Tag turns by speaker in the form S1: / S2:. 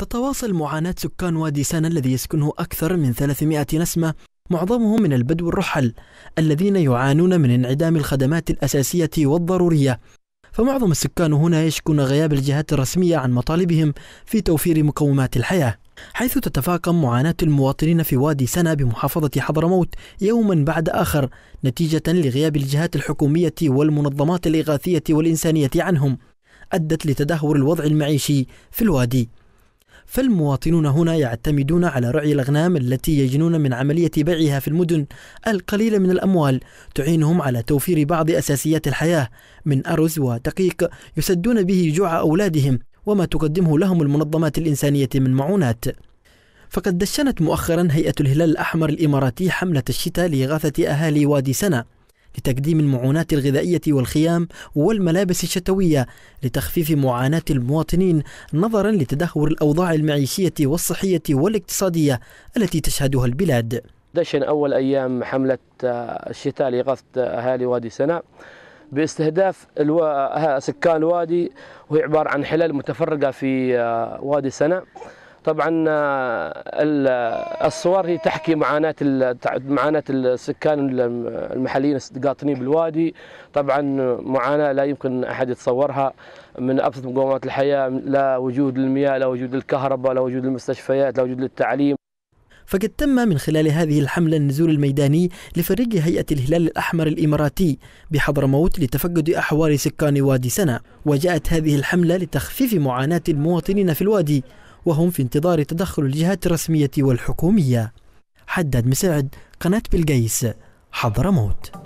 S1: تتواصل معاناة سكان وادي سانا الذي يسكنه أكثر من 300 نسمة معظمهم من البدو الرحل الذين يعانون من انعدام الخدمات الأساسية والضرورية فمعظم السكان هنا يشكون غياب الجهات الرسمية عن مطالبهم في توفير مقومات الحياة حيث تتفاقم معاناة المواطنين في وادي سنا بمحافظة حضرموت يوما بعد آخر نتيجة لغياب الجهات الحكومية والمنظمات الإغاثية والإنسانية عنهم أدت لتدهور الوضع المعيشي في الوادي فالمواطنون هنا يعتمدون على رعي الأغنام التي يجنون من عملية بيعها في المدن القليلة من الأموال تعينهم على توفير بعض أساسيات الحياة من أرز ودقيق يسدون به جوع أولادهم وما تقدمه لهم المنظمات الإنسانية من معونات فقد دشنت مؤخرا هيئة الهلال الأحمر الإماراتي حملة الشتاء لإغاثة أهالي وادي سنة لتقديم المعونات الغذائية والخيام والملابس الشتوية لتخفيف معاناة المواطنين نظرا لتدهور الأوضاع المعيشية والصحية والاقتصادية التي تشهدها
S2: البلاد دشن أول أيام حملة آه، الشتاء لإغاثة أهالي وادي سناء باستهداف الو... آه، سكان الوادي وهي عبارة عن حلال متفرقة في آه، وادي سناء طبعا آه، الصور هي تحكي معاناه معاناه السكان المحليين القاطنين بالوادي طبعا معاناه لا يمكن احد يتصورها من ابسط مقومات الحياه لا وجود المياه لا وجود الكهرباء لا وجود المستشفيات لا وجود التعليم فقد تم من
S1: خلال هذه الحملة النزول الميداني لفريق هيئة الهلال الأحمر الإماراتي بحضرموت لتفقد أحوال سكان وادي سنة وجاءت هذه الحملة لتخفيف معاناة المواطنين في الوادي وهم في انتظار تدخل الجهات الرسمية والحكومية حداد مساعد قناة بلقيس حضرموت